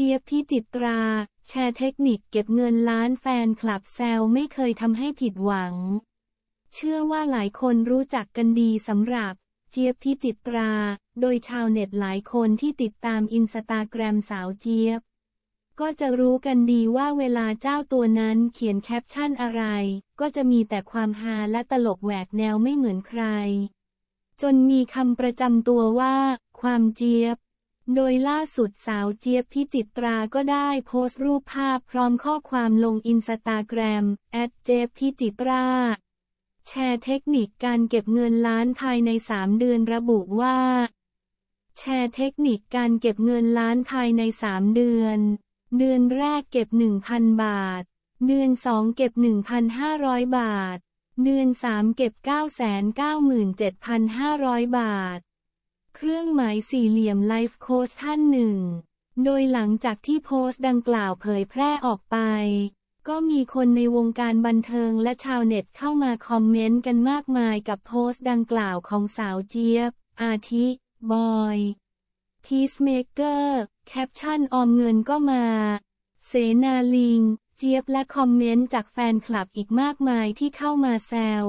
จี๊ยบพิจิตรา แชร์เทคนิคเก็บเงินล้านแฟนคลับแซวไม่เคยทำให้ผิดหวัง เชื่อว่าหลายคนรู้จักกันดีสำหรับเจี๊ยบพิจิตรา โดยชาวเน็ตหลายคนที่ติดตามอินสตาแกรมสาวเจี๊ยบ ก็จะรู้กันดีว่าเวลาเจ้าตัวนั้นเขียนแคปชั่นอะไร ก็จะมีแต่ความฮาและตลกแหวกแนวไม่เหมือนใคร จนมีคำประจำตัวว่า ความเจี๊ยบโดยล่าสุดสาวเจี๊ยบพิจิตราก็ได้โพสต์รูปภาพพร้อมข้อความลงอินสตาแกรมแอดเจพิจิตราแชร์เทคนิคการเก็บเงินล้านภายในสามเดือนระบุว่า แชร์เทคนิคการเก็บเงินล้านภายในสามเดือน เดือนแรกเก็บ 1,000 บาท เดือนสองเก็บ 1,500 บาท เดือนสามเก็บ997,500 บาทเครื่องหมายสี่เหลี่ยมไลฟ์โค้ชท่านหนึ่งโดยหลังจากที่โพสต์ดังกล่าวเผยแพร่ออกไป ก็มีคนในวงการบันเทิงและชาวเน็ตเข้ามาคอมเมนต์กันมากมายกับโพสต์ดังกล่าวของสาวเจี๊ยบ อาทิ บอยพีซเมเกอร์แคปชั่นออมเงินก็มา เสนาลิง เจี๊ยบและคอมเมนต์จากแฟนคลับอีกมากมายที่เข้ามาแซว